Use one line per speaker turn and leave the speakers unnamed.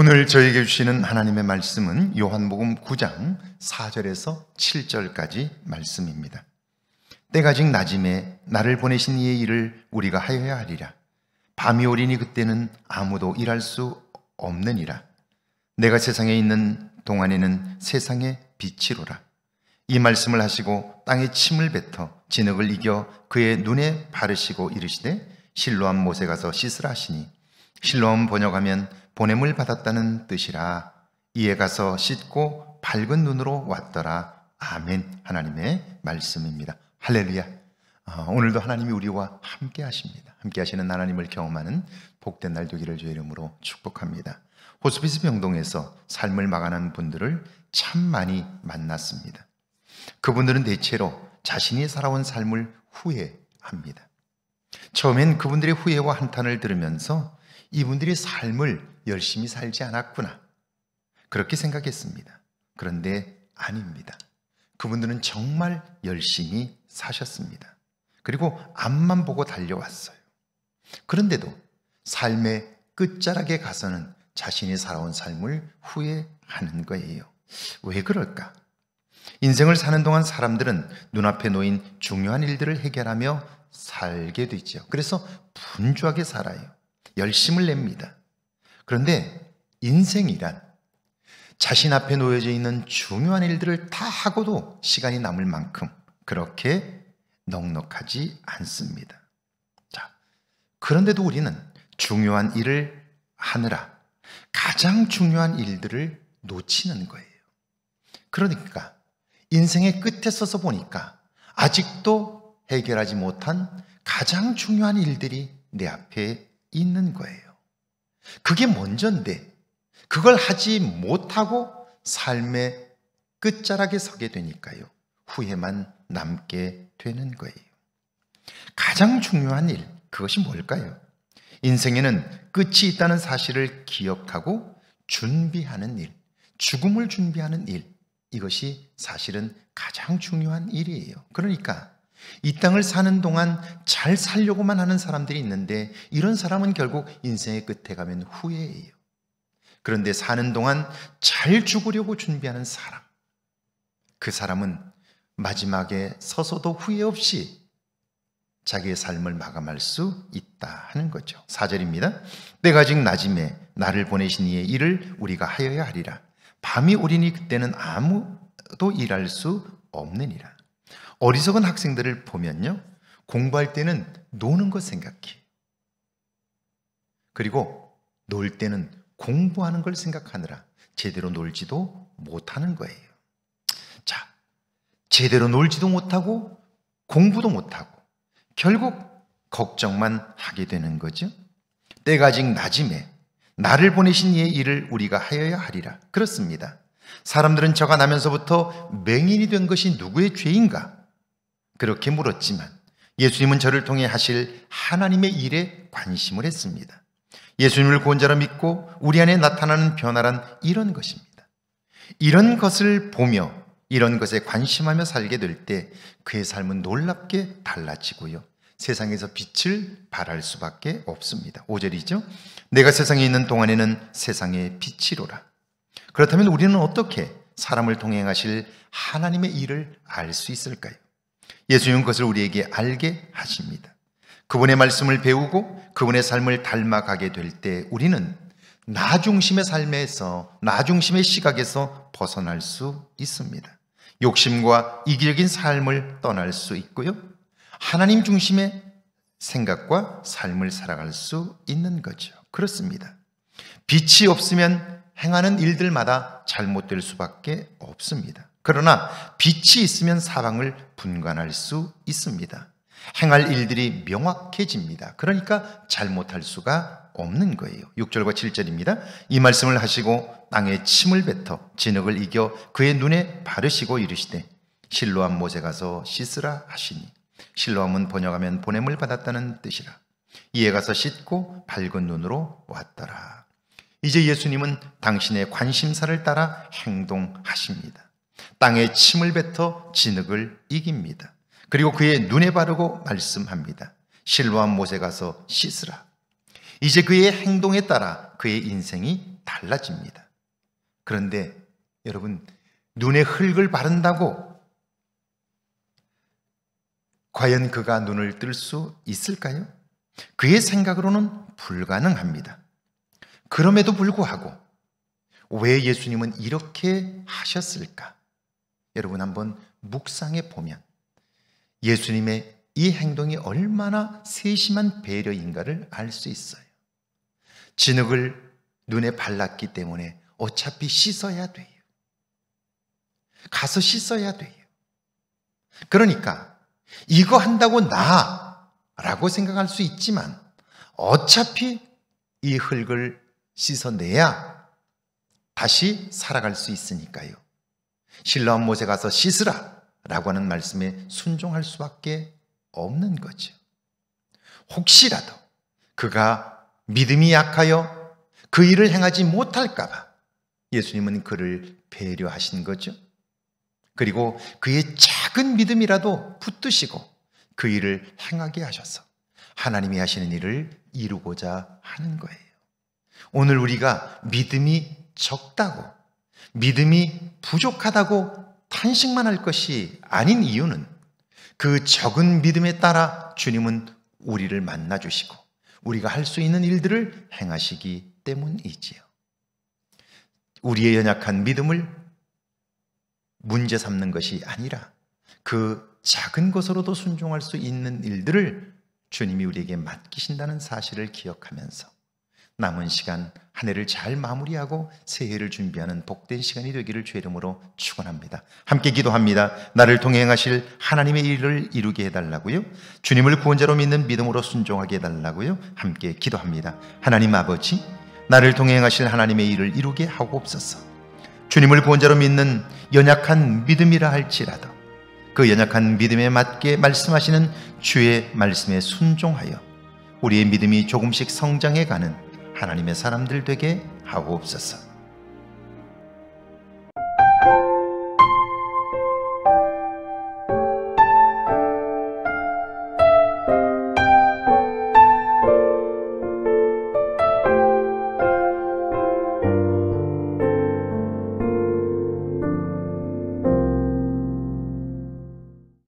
오늘 저에게 희 주시는 하나님의 말씀은 요한복음 9장 4절에서 7절까지 말씀입니다. 때가 직 낮음에 나를 보내신 이의 일을 우리가 하여야 하리라. 밤이 오리니 그때는 아무도 일할 수 없느니라. 내가 세상에 있는 동안에는 세상의 빛이로라. 이 말씀을 하시고 땅에 침을 뱉어 진흙을 이겨 그의 눈에 바르시고 이르시되 실로암 못에 가서 씻으라 하시니 실로암 번역하면 보냄을 받았다는 뜻이라 이에 가서 씻고 밝은 눈으로 왔더라. 아멘. 하나님의 말씀입니다. 할렐루야. 어, 오늘도 하나님이 우리와 함께 하십니다. 함께 하시는 하나님을 경험하는 복된 날 되기를 주의 이름으로 축복합니다. 호스피스 병동에서 삶을 막아난 분들을 참 많이 만났습니다. 그분들은 대체로 자신이 살아온 삶을 후회합니다. 처음엔 그분들의 후회와 한탄을 들으면서 이분들이 삶을 열심히 살지 않았구나. 그렇게 생각했습니다. 그런데 아닙니다. 그분들은 정말 열심히 사셨습니다. 그리고 앞만 보고 달려왔어요. 그런데도 삶의 끝자락에 가서는 자신이 살아온 삶을 후회하는 거예요. 왜 그럴까? 인생을 사는 동안 사람들은 눈앞에 놓인 중요한 일들을 해결하며 살게 되죠. 그래서 분주하게 살아요. 열심을 냅니다. 그런데 인생이란 자신 앞에 놓여져 있는 중요한 일들을 다 하고도 시간이 남을 만큼 그렇게 넉넉하지 않습니다. 자, 그런데도 우리는 중요한 일을 하느라 가장 중요한 일들을 놓치는 거예요. 그러니까 인생의 끝에 서서 보니까 아직도 해결하지 못한 가장 중요한 일들이 내 앞에 있는 거예요. 그게 먼저인데 그걸 하지 못하고 삶의 끝자락에 서게 되니까요. 후회만 남게 되는 거예요. 가장 중요한 일, 그것이 뭘까요? 인생에는 끝이 있다는 사실을 기억하고 준비하는 일, 죽음을 준비하는 일, 이것이 사실은 가장 중요한 일이에요. 그러니까 이 땅을 사는 동안 잘 살려고만 하는 사람들이 있는데 이런 사람은 결국 인생의 끝에 가면 후회예요. 그런데 사는 동안 잘 죽으려고 준비하는 사람. 그 사람은 마지막에 서서도 후회 없이 자기의 삶을 마감할 수 있다 하는 거죠. 4절입니다. 때가 아직 낮음에 나를 보내신 이의 일을 우리가 하여야 하리라. 밤이 오리니 그때는 아무도 일할 수 없느니라. 어리석은 학생들을 보면요. 공부할 때는 노는 것 생각해. 그리고 놀 때는 공부하는 걸 생각하느라 제대로 놀지도 못하는 거예요. 자, 제대로 놀지도 못하고 공부도 못하고 결국 걱정만 하게 되는 거죠. 때가 아직 낮음에 나를 보내신 이의 일을 우리가 하여야 하리라. 그렇습니다. 사람들은 저가 나면서부터 맹인이 된 것이 누구의 죄인가? 그렇게 물었지만 예수님은 저를 통해 하실 하나님의 일에 관심을 했습니다. 예수님을 구원자로 믿고 우리 안에 나타나는 변화란 이런 것입니다. 이런 것을 보며 이런 것에 관심하며 살게 될 때 그의 삶은 놀랍게 달라지고요. 세상에서 빛을 발할 수밖에 없습니다. 5절이죠. 내가 세상에 있는 동안에는 세상의 빛이로라. 그렇다면 우리는 어떻게 사람을 통행하실 하나님의 일을 알 수 있을까요? 예수님은 그것을 우리에게 알게 하십니다. 그분의 말씀을 배우고 그분의 삶을 닮아가게 될 때 우리는 나 중심의 삶에서 나 중심의 시각에서 벗어날 수 있습니다. 욕심과 이기적인 삶을 떠날 수 있고요. 하나님 중심의 생각과 삶을 살아갈 수 있는 거죠. 그렇습니다. 빛이 없으면 행하는 일들마다 잘못될 수밖에 없습니다. 그러나 빛이 있으면 사방을 분간할 수 있습니다. 행할 일들이 명확해집니다. 그러니까 잘못할 수가 없는 거예요. 6절과 7절입니다. 이 말씀을 하시고 땅에 침을 뱉어 진흙을 이겨 그의 눈에 바르시고 이르시되 실로암 못에 가서 씻으라 하시니 실로암은 번역하면 보냄을 받았다는 뜻이라 이에 가서 씻고 밝은 눈으로 왔더라. 이제 예수님은 당신의 관심사를 따라 행동하십니다. 땅에 침을 뱉어 진흙을 이깁니다. 그리고 그의 눈에 바르고 말씀합니다. 실로암 못에 가서 씻으라. 이제 그의 행동에 따라 그의 인생이 달라집니다. 그런데 여러분 눈에 흙을 바른다고 과연 그가 눈을 뜰 수 있을까요? 그의 생각으로는 불가능합니다. 그럼에도 불구하고 왜 예수님은 이렇게 하셨을까? 여러분 한번 묵상해 보면 예수님의 이 행동이 얼마나 세심한 배려인가를 알 수 있어요. 진흙을 눈에 발랐기 때문에 어차피 씻어야 돼요. 가서 씻어야 돼요. 그러니까 이거 한다고 나라고 생각할 수 있지만 어차피 이 흙을 씻어내야 다시 살아갈 수 있으니까요. 신라한 못에 가서 씻으라 라고 하는 말씀에 순종할 수밖에 없는 거죠. 혹시라도 그가 믿음이 약하여 그 일을 행하지 못할까봐 예수님은 그를 배려하신 거죠. 그리고 그의 작은 믿음이라도 붙드시고 그 일을 행하게 하셔서 하나님이 하시는 일을 이루고자 하는 거예요. 오늘 우리가 믿음이 적다고 믿음이 부족하다고 탄식만 할 것이 아닌 이유는 그 적은 믿음에 따라 주님은 우리를 만나 주시고 우리가 할 수 있는 일들을 행하시기 때문이지요. 우리의 연약한 믿음을 문제 삼는 것이 아니라 그 작은 것으로도 순종할 수 있는 일들을 주님이 우리에게 맡기신다는 사실을 기억하면서 남은 시간 한 해를 잘 마무리하고 새해를 준비하는 복된 시간이 되기를 죄 이름으로 축원합니다. 함께 기도합니다. 나를 통해 행하실 하나님의 일을 이루게 해달라고요. 주님을 구원자로 믿는 믿음으로 순종하게 해달라고요. 함께 기도합니다. 하나님 아버지, 나를 통해 행하실 하나님의 일을 이루게 하고없소서 주님을 구원자로 믿는 연약한 믿음이라 할지라도 그 연약한 믿음에 맞게 말씀하시는 주의 말씀에 순종하여 우리의 믿음이 조금씩 성장해가는 하나님의 사람들 되게 하옵소서.